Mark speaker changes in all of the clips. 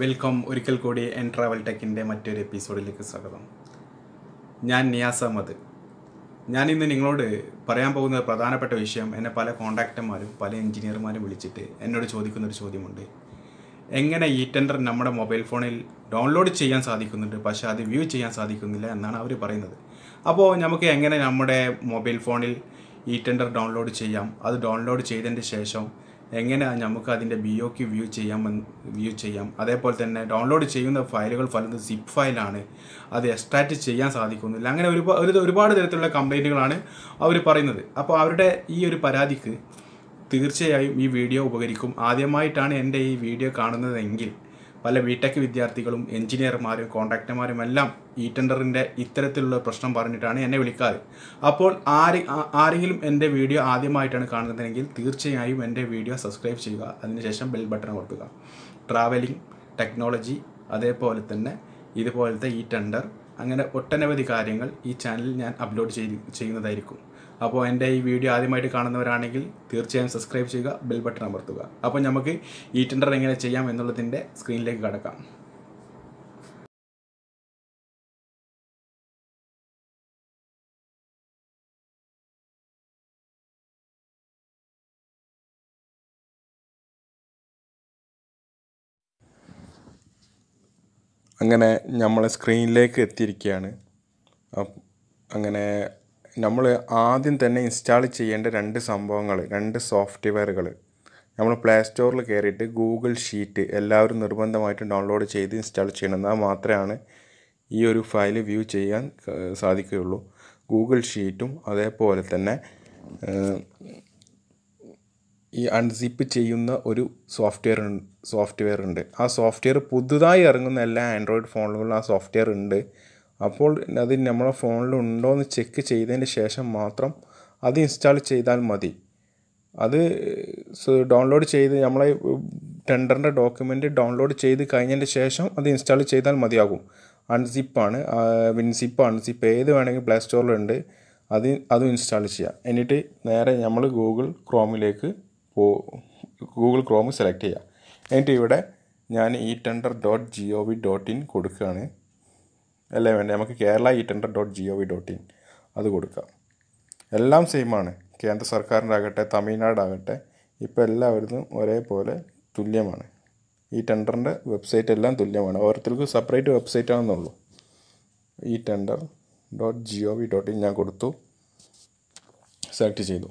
Speaker 1: welcome ഒരിക്കൽ കൂടി N travel ടെക്കിൻ്റെ മറ്റൊരു എപ്പിസോഡിലേക്ക് സ്വാഗതം ഞാൻ നിയാസ് അഹമ്മദ് ഞാൻ ഇന്ന് നിങ്ങളോട് പറയാൻ പോകുന്ന പ്രധാനപ്പെട്ട വിഷയം എന്നെ പല കോൺടാക്ടർമാരും പല എഞ്ചിനീയർമാരും വിളിച്ചിട്ട് എന്നോട് ചോദിക്കുന്ന ഒരു ചോദ്യമുണ്ട് എങ്ങനെ ഈ ടെൻഡർ നമ്മുടെ മൊബൈൽ ഫോണിൽ ഡൗൺലോഡ് ചെയ്യാൻ സാധിക്കുന്നുണ്ട് പക്ഷേ അത് വ്യൂ ചെയ്യാൻ സാധിക്കുന്നില്ല എന്നാണ് അവർ പറയുന്നത് അപ്പോൾ നമുക്ക് എങ്ങനെ നമ്മുടെ മൊബൈൽ ഫോണിൽ ഈ ടെൻഡർ ഡൗൺലോഡ് ചെയ്യാം അത് ഡൗൺലോഡ് ചെയ്തതിൻ്റെ ശേഷം എങ്ങനെ നമുക്ക് അതിൻ്റെ ബി ഒ വ്യൂ ചെയ്യാം വ്യൂ ചെയ്യാം അതേപോലെ തന്നെ ഡൗൺലോഡ് ചെയ്യുന്ന ഫയലുകൾ ഫലത്ത് സിപ്പ് ഫയലാണ് അത് എക്സ്ട്രാക്റ്റ് ചെയ്യാൻ സാധിക്കുന്നില്ല അങ്ങനെ ഒരു ഒരുപാട് തരത്തിലുള്ള കംപ്ലൈൻറ്റുകളാണ് അവർ പറയുന്നത് അപ്പോൾ അവരുടെ ഈ ഒരു പരാതിക്ക് തീർച്ചയായും ഈ വീഡിയോ ഉപകരിക്കും ആദ്യമായിട്ടാണ് എൻ്റെ ഈ വീഡിയോ കാണുന്നതെങ്കിൽ പല ബിടെക് വിദ്യാർത്ഥികളും എഞ്ചിനീയർമാരും കോൺട്രാക്ടർമാരും എല്ലാം ഈ ടെൻഡറിൻ്റെ ഇത്തരത്തിലുള്ള പ്രശ്നം പറഞ്ഞിട്ടാണ് എന്നെ വിളിക്കാറ് അപ്പോൾ ആര് ആരെങ്കിലും എൻ്റെ വീഡിയോ ആദ്യമായിട്ടാണ് കാണുന്നതെങ്കിൽ തീർച്ചയായും എൻ്റെ വീഡിയോ സബ്സ്ക്രൈബ് ചെയ്യുക അതിനുശേഷം ബെൽ ബട്ടൺ കൊടുക്കുക ട്രാവലിംഗ് ടെക്നോളജി അതേപോലെ തന്നെ ഇതുപോലത്തെ ഈ ടെൻഡർ അങ്ങനെ ഒട്ടനവധി കാര്യങ്ങൾ ഈ ചാനലിൽ ഞാൻ അപ്ലോഡ് ചെയ്ത് ചെയ്യുന്നതായിരിക്കും അപ്പോൾ എൻ്റെ ഈ വീഡിയോ ആദ്യമായിട്ട് കാണുന്നവരാണെങ്കിൽ തീർച്ചയായും സബ്സ്ക്രൈബ് ചെയ്യുക ബെൽ ബട്ടൺ അമർത്തുക അപ്പോൾ നമുക്ക് ഈ ടെൻഡർ എങ്ങനെ ചെയ്യാം എന്നുള്ളതിൻ്റെ സ്ക്രീനിലേക്ക് കടക്കാം അങ്ങനെ നമ്മൾ സ്ക്രീനിലേക്ക് എത്തിയിരിക്കുകയാണ് അങ്ങനെ നമ്മൾ ആദ്യം തന്നെ ഇൻസ്റ്റാൾ ചെയ്യേണ്ട രണ്ട് സംഭവങ്ങൾ രണ്ട് സോഫ്റ്റ്വെയറുകൾ നമ്മൾ പ്ലേ സ്റ്റോറിൽ കയറിയിട്ട് ഗൂഗിൾ ഷീറ്റ് എല്ലാവരും നിർബന്ധമായിട്ട് ഡൗൺലോഡ് ചെയ്ത് ഇൻസ്റ്റാൾ ചെയ്യണം എന്നാൽ മാത്രമാണ് ഈ ഒരു ഫയൽ വ്യൂ ചെയ്യാൻ സാധിക്കുകയുള്ളൂ ഗൂഗിൾ ഷീറ്റും അതേപോലെ തന്നെ ഈ അൺസിപ്പ് ചെയ്യുന്ന ഒരു സോഫ്റ്റ്വെയർ സോഫ്റ്റ്വെയർ ഉണ്ട് ആ സോഫ്റ്റ്വെയർ പുതുതായി ഇറങ്ങുന്ന എല്ലാ ആൻഡ്രോയിഡ് ഫോണുകളിലും ആ സോഫ്റ്റ്വെയർ ഉണ്ട് അപ്പോൾ അത് നമ്മളെ ഫോണിൽ ഉണ്ടോ എന്ന് ചെക്ക് ചെയ്തതിന് ശേഷം മാത്രം അത് ഇൻസ്റ്റാൾ ചെയ്താൽ മതി അത് ഡൗൺലോഡ് ചെയ്ത് നമ്മളെ ടെൻഡറിൻ്റെ ഡോക്യുമെൻ്റ് ഡൗൺലോഡ് ചെയ്ത് കഴിഞ്ഞതിന് ശേഷം അത് ഇൻസ്റ്റാൾ ചെയ്താൽ മതിയാകും അൺസിപ്പാണ് വിൻസിപ്പ് അൺസിപ്പ് ഏത് വേണമെങ്കിൽ പ്ലേ സ്റ്റോറിലുണ്ട് അത് അതും ഇൻസ്റ്റാൾ ചെയ്യാം എന്നിട്ട് നേരെ നമ്മൾ ഗൂഗിൾ ക്രോമിലേക്ക് പോ ഗൂഗിൾ ക്രോം സെലക്ട് ചെയ്യാം എന്നിട്ട് ഇവിടെ ഞാൻ ഈ tender dot G O V dot in കൊടുക്കുകയാണ് അല്ലേ വേണ്ടത് നമുക്ക് Kerala E tender dot G O V dot in അത് കൊടുക്കാം എല്ലാം സെയിമാണ് കേന്ദ്ര സർക്കാരിൻ്റെ ആകട്ടെ തമിഴ്നാടാകട്ടെ ഇപ്പോൾ എല്ലാവരും ഒരേപോലെ തുല്യമാണ് ഈ ടെൻഡറിൻ്റെ വെബ്സൈറ്റ് എല്ലാം തുല്യമാണ് ഓരോരുത്തർക്കും സെപ്പറേറ്റ് വെബ്സൈറ്റ് ആണെന്നുള്ളൂ ഈ tender dot G O V dot in ഞാൻ കൊടുത്തു സെലക്ട് ചെയ്തു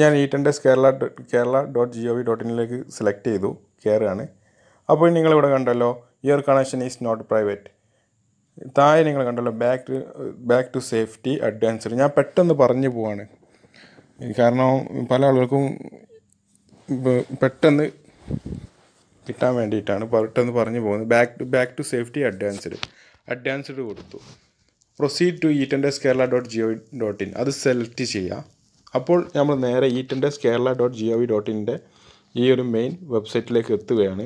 Speaker 1: ഞാൻ ഈ tenders Kerala Kerala dot G O V dot ഇന്നിലേക്ക് സെലക്ട് ചെയ്തു കയറുകയാണ് അപ്പോൾ നിങ്ങളിവിടെ കണ്ടല്ലോ your connection is not private താഴെ നിങ്ങൾ കണ്ടല്ലോ back to back to safety advanced ഞാൻ പെട്ടെന്ന് പറഞ്ഞു പോവാണ് കാരണം പല ആളുകൾക്കും പെട്ടെന്ന് കിട്ടാൻ വേണ്ടിയിട്ടാണ് പെട്ടെന്ന് പറഞ്ഞു പോകുന്നത് back to back to safety advanced advanced കൊടുത്തു proceed to e tend Kerala dot G O dot in അത് സെലക്ട് ചെയ്യുക അപ്പോൾ നമ്മൾ നേരെ e tend Kerala dot G O dot ഇൻ്റെ ഈ ഒരു മെയിൻ വെബ്സൈറ്റിലേക്ക് എത്തുകയാണ്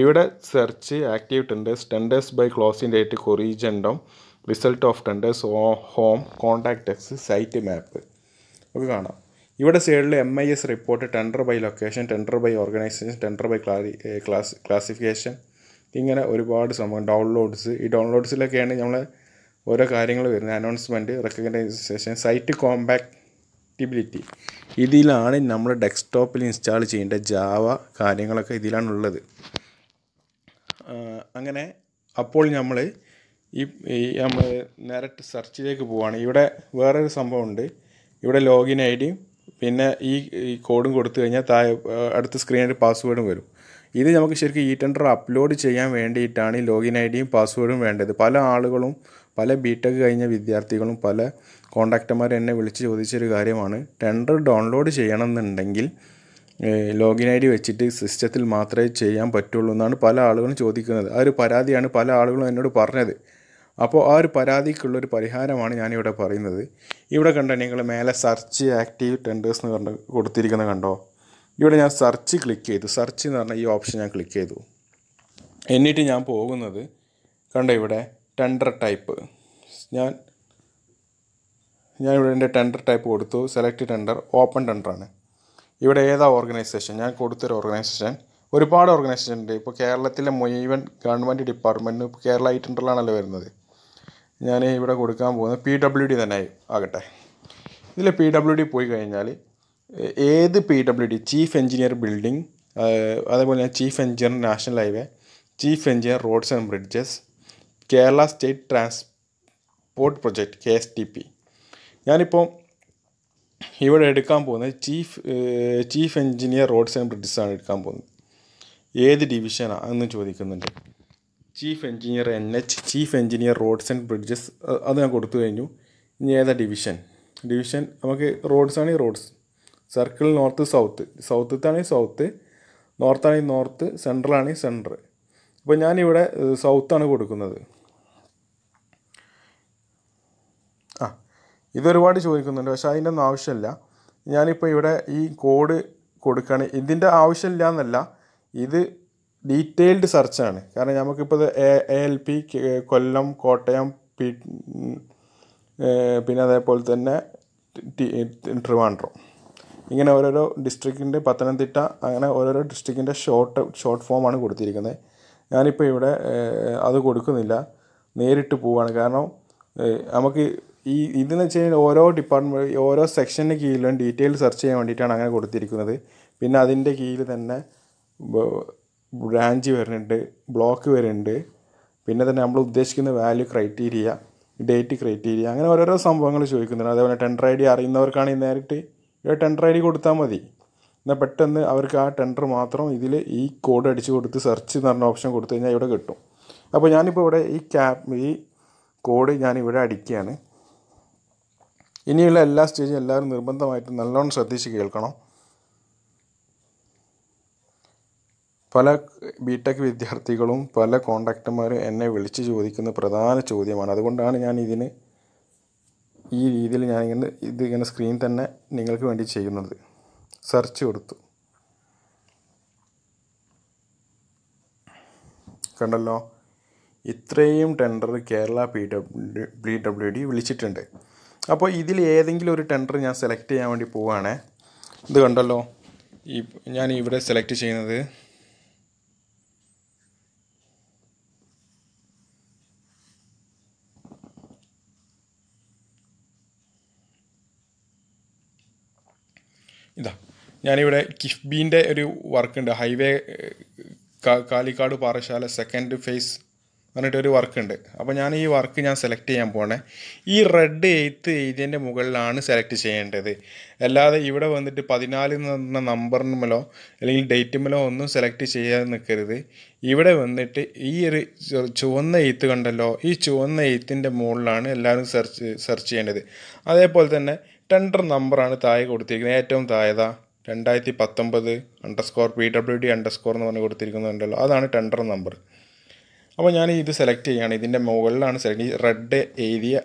Speaker 1: ഇവിടെ search active tenders tenders by closing date corrigendum result of tenders home contact X site map ഒക്കെ കാണാം ഇവിടെ സൈഡിൽ M I S report tender by location tender by organisation tender by ക്ലാരി ക്ലാസ് ക്ലാസിഫിക്കേഷൻ ഇങ്ങനെ ഒരുപാട് സംഭവം ഡൗൺലോഡ്സ് ഈ ഡൗൺലോഡ്സിലൊക്കെയാണ് നമ്മൾ ഓരോ കാര്യങ്ങൾ വരുന്നത് അനൗൺസ്മെൻറ്റ് റെക്കഗ്നൈസേഷൻ സൈറ്റ് കോമ്പാക്റ്റിബിലിറ്റി ഇതിലാണ് നമ്മൾ ഡെസ്ക്ടോപ്പിൽ ഇൻസ്റ്റാൾ ചെയ്യേണ്ട ജാവ കാര്യങ്ങളൊക്കെ ഇതിലാണുള്ളത് അങ്ങനെ അപ്പോൾ നമ്മൾ ഈ നമ്മൾ നേരിട്ട് സെർച്ചിലേക്ക് പോവുകയാണ് ഇവിടെ വേറൊരു സംഭവമുണ്ട് ഇവിടെ ലോഗിൻ ഐ ഡിയും പിന്നെ ഈ ഈ കോഡും കൊടുത്തു കഴിഞ്ഞാൽ താഴെ അടുത്ത സ്ക്രീനിൽ പാസ്വേഡും വരും ഇത് നമുക്ക് ശരിക്കും ഈ ടെൻഡർ അപ്ലോഡ് ചെയ്യാൻ വേണ്ടിയിട്ടാണ് ഈ ലോഗിൻ ഐ ഡിയും പാസ്വേഡും വേണ്ടത് പല ആളുകളും പല ബി ടെക് കഴിഞ്ഞ വിദ്യാർത്ഥികളും പല കോണ്ടാക്ടർമാർ എന്നെ വിളിച്ച് ചോദിച്ചൊരു കാര്യമാണ് ടെൻഡർ ഡൗൺലോഡ് ചെയ്യണമെന്നുണ്ടെങ്കിൽ ലോഗിൻ ഐ ഡി വെച്ചിട്ട് സിസ്റ്റത്തിൽ മാത്രമേ ചെയ്യാൻ പറ്റുള്ളൂ എന്നാണ് പല ആളുകളും ചോദിക്കുന്നത് ആ ഒരു പരാതിയാണ് പല ആളുകളും എന്നോട് പറഞ്ഞത് അപ്പോൾ ആ ഒരു പരാതിക്കുള്ളൊരു പരിഹാരമാണ് ഞാനിവിടെ പറയുന്നത് ഇവിടെ കണ്ടോ നിങ്ങൾ മേലെ സെർച്ച് ആക്റ്റീവ് ടെൻഡേഴ്സ് എന്ന് കണ്ട് കൊടുത്തിരിക്കുന്നത് കണ്ടോ ഇവിടെ ഞാൻ സെർച്ച് ക്ലിക്ക് ചെയ്തു സെർച്ച് എന്ന് പറഞ്ഞ ഈ ഓപ്ഷൻ ഞാൻ ക്ലിക്ക് ചെയ്തു എന്നിട്ട് ഞാൻ പോകുന്നത് കണ്ടോ ഇവിടെ ടെൻഡർ ടൈപ്പ് ഞാൻ ഞാനിവിടെ എൻ്റെ ടെൻഡർ ടൈപ്പ് കൊടുത്തു സെലക്ട് ടെൻഡർ ഓപ്പൺ ടെൻഡറാണ് ഇവിടെ ഏതാ ഓർഗനൈസേഷൻ ഞാൻ കൊടുത്തൊരു ഓർഗനൈസേഷൻ ഒരുപാട് ഓർഗനൈസേഷൻ ഉണ്ട് ഇപ്പോൾ കേരളത്തിലെ മുഴുവൻ ഗവൺമെൻറ് ഡിപ്പാർട്ട്മെൻറ്റ് ഇപ്പോൾ കേരള ഐറ്റൻഡറിലാണല്ലോ വരുന്നത് ഞാൻ ഇവിടെ കൊടുക്കാൻ പോകുന്നത് പി ഡബ്ല്യു ഡി തന്നെ ആകട്ടെ ഇതിൽ പി ഡബ്ല്യു ഡി പോയി കഴിഞ്ഞാൽ ഏത് P W D chief engineer building അതേപോലെ തന്നെ chief engineer national highway chief engineer roads and bridges Kerala state transport project K S T P ഞാനിപ്പോൾ ഇവിടെ എടുക്കാൻ പോകുന്നത് chief chief engineer roads and ബ്രിഡ്ജസാണ് എടുക്കാൻ പോകുന്നത് ഏത് ഡിവിഷനാണ് എന്ന് ചോദിക്കുന്നുണ്ട് chief engineer N H chief engineer roads and bridges അത് ഞാൻ കൊടുത്തു കഴിഞ്ഞു ഇനി ഏതാ ഡിവിഷൻ ഡിവിഷൻ നമുക്ക് റോഡ്സ് ആണെങ്കിൽ roads circle north south സൗത്തത്താണെങ്കിൽ south നോർത്താണെങ്കിൽ നോർത്ത് സെൻട്രലാണെങ്കിൽ സെൻട്രൽ അപ്പോൾ ഞാനിവിടെ സൗത്താണ് കൊടുക്കുന്നത് ഇതൊരുപാട് ചോദിക്കുന്നുണ്ട് പക്ഷേ അതിൻ്റെ ഒന്നും ആവശ്യമില്ല ഞാനിപ്പോൾ ഇവിടെ ഈ കോഡ് കൊടുക്കുകയാണ് ഇതിൻ്റെ ആവശ്യമില്ല എന്നല്ല ഇത് ഡീറ്റെയിൽഡ് സെർച്ചാണ് കാരണം നമുക്കിപ്പോൾ A L P Kollam Kottayam P പിന്നെ അതേപോലെ തന്നെ ട്രിവാൻഡ്രോ ഇങ്ങനെ ഓരോരോ ഡിസ്ട്രിക്റ്റിൻ്റെ പത്തനംതിട്ട അങ്ങനെ ഓരോരോ ഡിസ്ട്രിക്റ്റിൻ്റെ ഷോർട്ട് ഷോർട്ട് ഫോമാണ് കൊടുത്തിരിക്കുന്നത് ഞാനിപ്പോൾ ഇവിടെ അത് കൊടുക്കുന്നില്ല നേരിട്ട് പോവുകയാണ് കാരണം നമുക്ക് ഈ ഇതെന്ന് വെച്ച് കഴിഞ്ഞാൽ ഓരോ ഡിപ്പാർട്ട്മെൻറ്റ് ഓരോ സെക്ഷന് കീഴിലും ഡീറ്റെയിൽ സെർച്ച് ചെയ്യാൻ വേണ്ടിയിട്ടാണ് അങ്ങനെ കൊടുത്തിരിക്കുന്നത് പിന്നെ അതിൻ്റെ കീഴിൽ തന്നെ ബ്രാഞ്ച് വരുന്നുണ്ട് ബ്ലോക്ക് വരുന്നുണ്ട് പിന്നെ തന്നെ നമ്മൾ ഉദ്ദേശിക്കുന്ന വാല്യൂ ക്രൈറ്റീരിയ ഡേറ്റ് ക്രൈറ്റീരിയ അങ്ങനെ ഓരോരോ സംഭവങ്ങൾ ചോദിക്കുന്നുണ്ട് അതേപോലെ ടെൻഡർ ഐ ഡി അറിയുന്നവർക്കാണെങ്കിൽ നേരിട്ട് ടെൻഡർ ഐ ഡി കൊടുത്താൽ മതി എന്നാൽ പെട്ടെന്ന് അവർക്ക് ആ ടെൻഡർ മാത്രം ഇതിൽ ഈ കോഡ് അടിച്ച് കൊടുത്ത് സെർച്ച് എന്ന് പറഞ്ഞ ഓപ്ഷൻ കൊടുത്തു കഴിഞ്ഞാൽ ഇവിടെ കിട്ടും അപ്പോൾ ഞാനിപ്പോൾ ഇവിടെ ഈ ക്യാപ് ഈ കോഡ് ഞാൻ ഇവിടെ അടിക്കുകയാണ് ഇനിയുള്ള എല്ലാ സ്റ്റേജും എല്ലാവരും നിർബന്ധമായിട്ട് നല്ലോണം ശ്രദ്ധിച്ച് കേൾക്കണം പല ബി ടെക് വിദ്യാർത്ഥികളും പല കോണ്ടാക്ടർമാരും എന്നെ വിളിച്ച് ചോദിക്കുന്ന പ്രധാന ചോദ്യമാണ് അതുകൊണ്ടാണ് ഞാൻ ഇതിന് ഈ രീതിയിൽ ഞാനിങ്ങനെ ഇത് ഇങ്ങനെ സ്ക്രീൻ തന്നെ നിങ്ങൾക്ക് വേണ്ടി ചെയ്യുന്നത് സെർച്ച് കൊടുത്തു കണ്ടല്ലോ ഇത്രയും tender Kerala P W W D വിളിച്ചിട്ടുണ്ട് അപ്പോൾ ഇതിൽ ഏതെങ്കിലും ഒരു ടെൻഡർ ഞാൻ സെലക്ട് ചെയ്യാൻ വേണ്ടി പോവുകയാണ് ഇത് കണ്ടല്ലോ ഈ ഞാൻ ഇവിടെ സെലക്ട് ചെയ്യുന്നത് ഇതാ ഞാനിവിടെ കിഫ്ബീൻ്റെ ഒരു വർക്കുണ്ട് highway Kalikkad Parassala second phase പറഞ്ഞിട്ട് ഒരു വർക്ക് ഉണ്ട് അപ്പോൾ ഞാൻ ഈ വർക്ക് ഞാൻ സെലക്ട് ചെയ്യാൻ പോകണേ ഈ റെഡ് എയ്ത്ത് ഏരിയൻ്റെ മുകളിലാണ് സെലക്ട് ചെയ്യേണ്ടത് അല്ലാതെ ഇവിടെ വന്നിട്ട് പതിനാല് എന്ന് പറഞ്ഞ നമ്പറിനുമലോ അല്ലെങ്കിൽ ഡേറ്റുമലോ ഒന്നും സെലക്ട് ചെയ്യാതെ നിൽക്കരുത് ഇവിടെ വന്നിട്ട് ഈ ഒരു ചുവന്ന എയ്ത്ത് കണ്ടല്ലോ ഈ ചുവന്ന എയ്ത്തിൻ്റെ മുകളിലാണ് എല്ലാവരും സെർച്ച് സെർച്ച് ചെയ്യേണ്ടത് അതേപോലെ തന്നെ ടെൻഡർ നമ്പറാണ് താഴെ കൊടുത്തിരിക്കുന്നത് ഏറ്റവും താഴെതാ രണ്ടായിരത്തി പത്തൊമ്പത് score P W D score എന്ന് പറഞ്ഞ് കൊടുത്തിരിക്കുന്നുണ്ടല്ലോ അതാണ് ടെൻഡർ നമ്പർ അപ്പോൾ ഞാൻ ഇത് സെലക്ട് ചെയ്യുകയാണ് ഇതിൻ്റെ മുകളിലാണ് സെലക്ട് റെഡ് ഏരിയ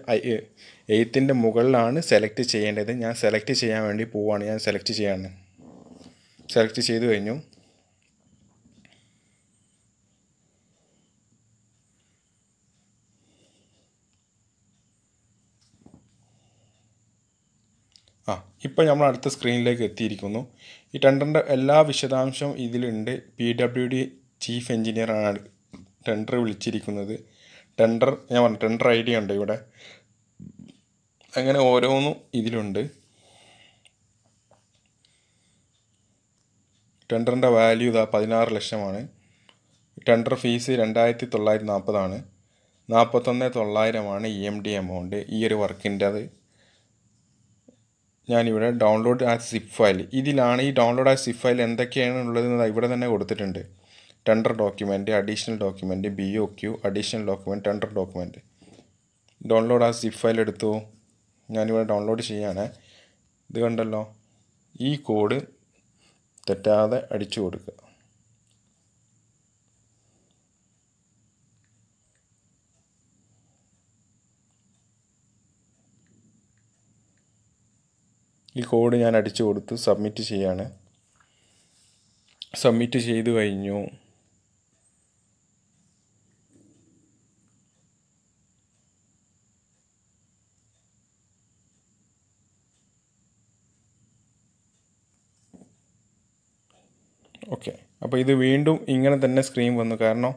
Speaker 1: എയ്ത്തിൻ്റെ മുകളിലാണ് സെലക്ട് ചെയ്യേണ്ടത് ഞാൻ സെലക്ട് ചെയ്യാൻ വേണ്ടി പോവാണ് ഞാൻ സെലക്ട് ചെയ്യാണ് സെലക്ട് ചെയ്ത് കഴിഞ്ഞു ആ ഇപ്പോൾ നമ്മൾ അടുത്ത സ്ക്രീനിലേക്ക് എത്തിയിരിക്കുന്നു ഈ ടെൻഡറിൻ്റെ എല്ലാ വിശദാംശവും ഇതിലുണ്ട് പി ഡബ്ല്യു ഡി ചീഫ് എഞ്ചിനീയറാണ് ടെൻഡർ വിളിച്ചിരിക്കുന്നത് ടെൻഡർ ഞാൻ പറഞ്ഞു ടെൻഡർ ഐ ഡി ഉണ്ട് ഇവിടെ അങ്ങനെ ഓരോന്നും ഇതിലുണ്ട് ടെൻഡറിൻ്റെ വാല്യൂ ഇതാ പതിനാറ് ലക്ഷമാണ് ടെൻഡർ ഫീസ് രണ്ടായിരത്തി തൊള്ളായിരത്തി നാൽപ്പതാണ് നാൽപ്പത്തൊന്ന് തൊള്ളായിരമാണ് ഇ എം ഡി എമൗണ്ട് ഈ ഒരു അത് ഞാനിവിടെ ഡൗൺലോഡ് ആ സിപ്പ് ഫയൽ ഇതിലാണ് ഈ ഡൗൺലോഡ് ആ സിപ്പ് ഫയൽ എന്തൊക്കെയാണ് ഉള്ളത് ഇവിടെ തന്നെ കൊടുത്തിട്ടുണ്ട് tender document additional document B O Q additional document tender document download ആ സിപ്പ് ഫയൽ എടുത്തു ഞാനിവിടെ ഡൗൺലോഡ് ചെയ്യാണ് ഇത് കണ്ടല്ലോ ഈ കോഡ് തെറ്റാതെ അടിച്ചു കൊടുക്കുക ഈ കോഡ് ഞാൻ അടിച്ചു കൊടുത്ത് സബ്മിറ്റ് ചെയ്യാണ് സബ്മിറ്റ് ചെയ്തു കഴിഞ്ഞു ഓക്കെ അപ്പോൾ ഇത് വീണ്ടും ഇങ്ങനെ തന്നെ സ്ക്രീൻ വന്നു കാരണം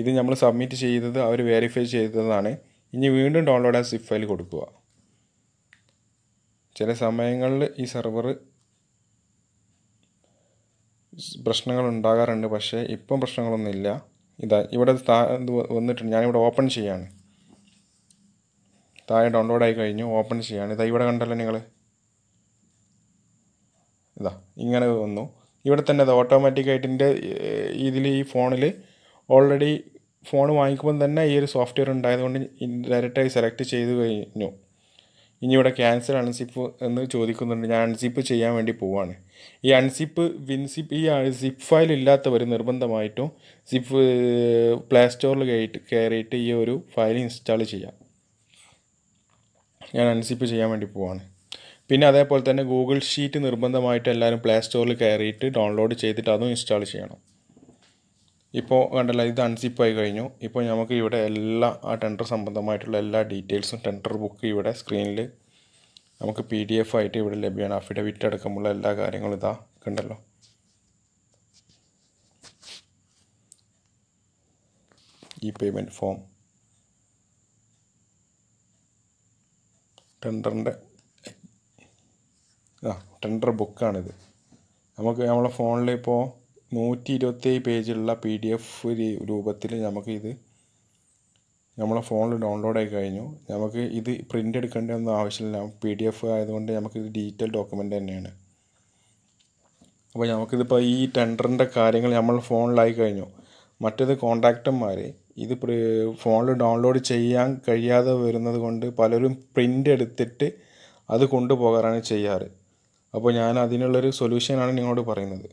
Speaker 1: ഇത് നമ്മൾ സബ്മിറ്റ് ചെയ്തത് അവർ വെരിഫൈ ചെയ്തതാണ് ഇനി വീണ്ടും ഡൗൺലോഡ് ആ സിഫ് ഫയൽ കൊടുക്കുക ചില സമയങ്ങളിൽ ഈ സെർവർ പ്രശ്നങ്ങൾ ഉണ്ടാകാറുണ്ട് പക്ഷേ ഇപ്പം പ്രശ്നങ്ങളൊന്നുമില്ല ഇതാ ഇവിടെ വന്നിട്ടുണ്ട് ഞാനിവിടെ ഓപ്പൺ ചെയ്യാണ് താഴെ ഡൗൺലോഡ് ആയി കഴിഞ്ഞു ഓപ്പൺ ചെയ്യാണ് ഇതാ ഇവിടെ കണ്ടല്ലോ നിങ്ങൾ ഇതാ ഇങ്ങനെ വന്നു ഇവിടെ തന്നെ അത് ഓട്ടോമാറ്റിക്കായിട്ട് ഇതിൻ്റെ ഇതിൽ ഈ ഫോണിൽ ഓൾറെഡി ഫോൺ വാങ്ങിക്കുമ്പോൾ തന്നെ ഈ ഒരു സോഫ്റ്റ്വെയർ ഉണ്ടായതുകൊണ്ട് ഡയറക്റ്റായി സെലക്ട് ചെയ്ത് കഴിഞ്ഞു ഇനി ഇവിടെ ക്യാൻസൽ അൺസിപ്പ് എന്ന് ചോദിക്കുന്നുണ്ട് ഞാൻ അൺസിപ്പ് ചെയ്യാൻ വേണ്ടി പോവാണ് ഈ അൺസിപ്പ് വിൻസിപ്പ് ഈ സിപ്പ് ഫയൽ ഇല്ലാത്തവർ നിർബന്ധമായിട്ടും സിപ്പ് പ്ലേ സ്റ്റോറിൽ കയറിയിട്ട് കയറിയിട്ട് ഈ ഒരു ഫയൽ ഇൻസ്റ്റാൾ ചെയ്യാം ഞാൻ അൺസിപ്പ് ചെയ്യാൻ വേണ്ടി പോവാണ് പിന്നെ അതേപോലെ തന്നെ ഗൂഗിൾ ഷീറ്റ് നിർബന്ധമായിട്ട് എല്ലാവരും പ്ലേ സ്റ്റോറിൽ കയറിയിട്ട് ഡൗൺലോഡ് ചെയ്തിട്ട് അതും ഇൻസ്റ്റാൾ ചെയ്യണം ഇപ്പോൾ കണ്ടല്ലോ ഇത് അൺസിപ്പായി കഴിഞ്ഞു ഇപ്പോൾ നമുക്ക് ഇവിടെ എല്ലാ ആ ടെൻഡർ സംബന്ധമായിട്ടുള്ള എല്ലാ ഡീറ്റെയിൽസും ടെൻഡർ ബുക്ക് ഇവിടെ സ്ക്രീനിൽ നമുക്ക് പി ഡി എഫ് ആയിട്ട് ഇവിടെ ലഭ്യമാണ് അഫിഡവിറ്റ് അടക്കമുള്ള എല്ലാ കാര്യങ്ങളും ഇതാ കണ്ടല്ലോ ഇ പേയ്മെൻറ്റ് ഫോം ടെൻഡറിൻ്റെ ഇതാ ടെൻഡർ ബുക്കാണിത് നമുക്ക് നമ്മളെ ഫോണിൽ ഇപ്പോൾ നൂറ്റി ഇരുപത്തേഴ് പേജുള്ള പി ഡി എഫ് രൂപത്തിൽ നമുക്ക് ഇത് നമ്മളെ ഫോണിൽ ഡൗൺലോഡ് ആയി കഴിഞ്ഞു നമുക്ക് ഇത് പ്രിൻ്റ് എടുക്കേണ്ട ഒന്നും ആവശ്യമില്ല പി ഡി എഫ് ആയതുകൊണ്ട് നമുക്ക് ഇത് ഡിജിറ്റൽ ഡോക്യുമെൻ്റ് തന്നെയാണ് അപ്പോൾ നമുക്കിതിപ്പോൾ ഈ ടെൻഡറിൻ്റെ കാര്യങ്ങൾ നമ്മൾ ഫോണിലായി കഴിഞ്ഞു മറ്റേത് കോൺട്രാക്ടർമാർ ഇത് ഫോണിൽ ഡൗൺലോഡ് ചെയ്യാൻ കഴിയാതെ വരുന്നത് കൊണ്ട് പലരും പ്രിൻ്റ് എടുത്തിട്ട് അത് കൊണ്ടുപോകാറാണ് ചെയ്യാറ് അപ്പോൾ ഞാൻ അതിനുള്ളൊരു സൊല്യൂഷനാണ് നിങ്ങളോട് പറയുന്നത്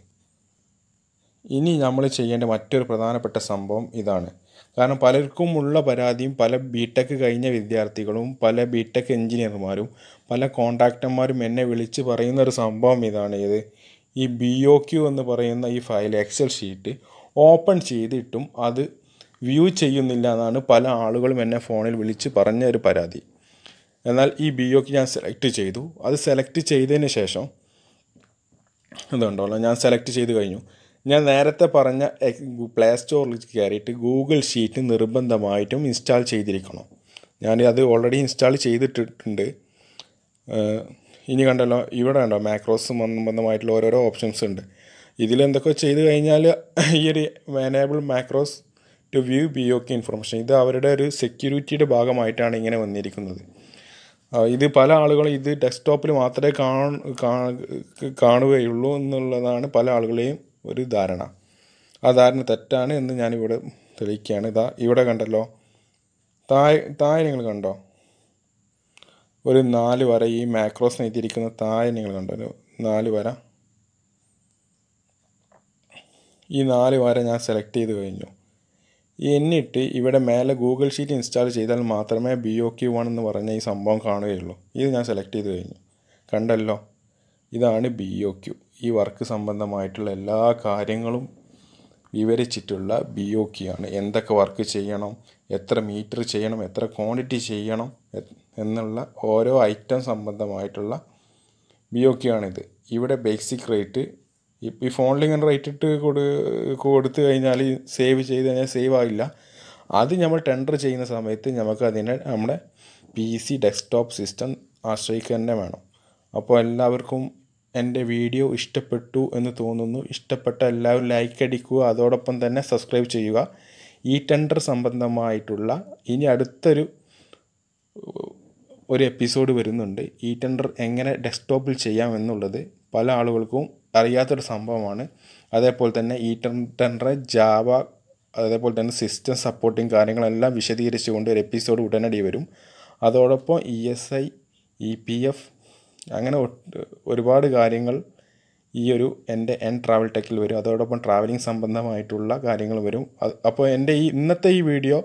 Speaker 1: ഇനി നമ്മൾ ചെയ്യേണ്ട മറ്റൊരു പ്രധാനപ്പെട്ട സംഭവം ഇതാണ് കാരണം പലർക്കും ഉള്ള പരാതിയും പല ബി ടെക് കഴിഞ്ഞ വിദ്യാർത്ഥികളും പല ബി ടെക് എഞ്ചിനീയർമാരും പല കോൺട്രാക്ടർമാരും എന്നെ വിളിച്ച് പറയുന്ന ഒരു സംഭവം ഇതാണ് ഇത് ഈ ബി ഒ ക്യു എന്ന് പറയുന്ന ഈ ഫയൽ എക്സൽ ഷീറ്റ് ഓപ്പൺ ചെയ്തിട്ടും അത് വ്യൂ ചെയ്യുന്നില്ല എന്നാണ് പല ആളുകളും എന്നെ ഫോണിൽ വിളിച്ച് പറഞ്ഞ ഒരു പരാതി എന്നാൽ ഈ ബി ഒക്ക് ഞാൻ സെലക്ട് ചെയ്തു അത് സെലക്ട് ചെയ്തതിന് ശേഷം ഇതുണ്ടല്ലോ ഞാൻ സെലക്ട് ചെയ്ത് കഴിഞ്ഞു ഞാൻ നേരത്തെ പറഞ്ഞ പ്ലേ സ്റ്റോറിൽ കയറിയിട്ട് ഗൂഗിൾ ഷീറ്റ് നിർബന്ധമായിട്ടും ഇൻസ്റ്റാൾ ചെയ്തിരിക്കണം ഞാൻ അത് ഓൾറെഡി ഇൻസ്റ്റാൾ ചെയ്തിട്ടിട്ടുണ്ട് ഇനി കണ്ടല്ലോ ഇവിടെ ഉണ്ടോ മാക്രോസ് സംബന്ധമായിട്ടുള്ള ഓരോരോ ഓപ്ഷൻസ് ഉണ്ട് ഇതിലെന്തൊക്കെ ചെയ്ത് കഴിഞ്ഞാൽ ഈ ഒരു enable macros to view B ഒക്കെ ഇൻഫർമേഷൻ ഇത് അവരുടെ ഒരു സെക്യൂരിറ്റിയുടെ ഭാഗമായിട്ടാണ് ഇങ്ങനെ വന്നിരിക്കുന്നത് ഇത് പല ആളുകളും ഇത് ഡെസ്ക്ടോപ്പിൽ മാത്രമേ കാണുകയുള്ളൂ എന്നുള്ളതാണ് പല ആളുകളെയും ഒരു ധാരണ ആ ധാരണ തെറ്റാണ് എന്ന് ഞാനിവിടെ തെളിയിക്കുകയാണ് ഇതാ ഇവിടെ കണ്ടല്ലോ താഴെ താഴെ നിങ്ങൾ കണ്ടോ ഒരു നാല് വര ഈ മാക്രോസ് നെയ്തിരിക്കുന്ന താഴെ നിങ്ങൾ കണ്ടോ ഒരു നാല് വര ഈ നാല് വര ഞാൻ സെലക്ട് ചെയ്ത് കഴിഞ്ഞു എന്നിട്ട് ഇവിടെ മേലെ ഗൂഗിൾ ഷീറ്റ് ഇൻസ്റ്റാൾ ചെയ്താൽ മാത്രമേ ബി ഒ ക്യു വൺ എന്ന് പറഞ്ഞ ഈ സംഭവം കാണുകയുള്ളൂ ഇത് ഞാൻ സെലക്ട് ചെയ്ത് കഴിഞ്ഞു കണ്ടല്ലോ ഇതാണ് ബി ഒ ക്യു ഈ വർക്ക് സംബന്ധമായിട്ടുള്ള എല്ലാ കാര്യങ്ങളും വിവരിച്ചിട്ടുള്ള ബി ഒ ക്യു ആണ് എന്തൊക്കെ വർക്ക് ചെയ്യണം എത്ര മീറ്റർ ചെയ്യണം എത്ര ക്വാണ്ടിറ്റി ചെയ്യണം എന്നുള്ള ഓരോ ഐറ്റം സംബന്ധമായിട്ടുള്ള ബി ഒ ക്യു ആണിത് ഇവിടെ ബേസിക് റേറ്റ് ഈ ഫോണിൽ ഇങ്ങനെ റേറ്റ് ഇട്ട് കൊടു കൊടുത്തു കഴിഞ്ഞാൽ സേവ് ചെയ്ത് കഴിഞ്ഞാൽ സേവ് ആവില്ല അത് നമ്മൾ ടെൻഡർ ചെയ്യുന്ന സമയത്ത് നമുക്ക് അതിനെ നമ്മുടെ പി സി ഡെസ്ക്ടോപ്പ് സിസ്റ്റം ആശ്രയിക്കുക തന്നെ വേണം അപ്പോൾ എല്ലാവർക്കും എൻ്റെ വീഡിയോ ഇഷ്ടപ്പെട്ടു എന്ന് തോന്നുന്നു ഇഷ്ടപ്പെട്ട എല്ലാവരും ലൈക്ക് അടിക്കുക അതോടൊപ്പം തന്നെ സബ്സ്ക്രൈബ് ചെയ്യുക ഈ ടെൻഡർ സംബന്ധമായിട്ടുള്ള ഇനി അടുത്തൊരു ഒരു എപ്പിസോഡ് വരുന്നുണ്ട് ഈ ടെൻഡർ എങ്ങനെ ഡെസ്ക്ടോപ്പിൽ ചെയ്യാമെന്നുള്ളത് പല ആളുകൾക്കും അറിയാത്തൊരു സംഭവമാണ് അതേപോലെ തന്നെ ഈ ടെൻഡറെ ജാവ അതേപോലെ തന്നെ സിസ്റ്റം സപ്പോർട്ടിങ് കാര്യങ്ങളെല്ലാം വിശദീകരിച്ചുകൊണ്ട് ഒരു എപ്പിസോഡ് ഉടനടി വരും അതോടൊപ്പം E S I E P F അങ്ങനെ ഒരുപാട് കാര്യങ്ങൾ ഈ ഒരു എൻ്റെ എൻ ട്രാവൽ ടെക്കിൽ വരും അതോടൊപ്പം ട്രാവലിംഗ് സംബന്ധമായിട്ടുള്ള കാര്യങ്ങൾ വരും അപ്പോൾ എൻ്റെ ഈ ഇന്നത്തെ ഈ വീഡിയോ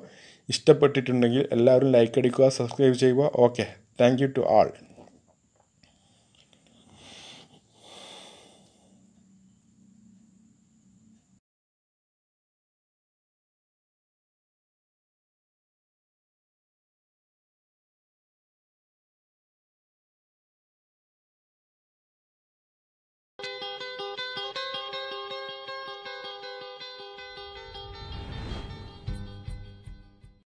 Speaker 1: ഇഷ്ടപ്പെട്ടിട്ടുണ്ടെങ്കിൽ എല്ലാവരും ലൈക്ക് അടിക്കുക സബ്സ്ക്രൈബ് ചെയ്യുക okay thank you to all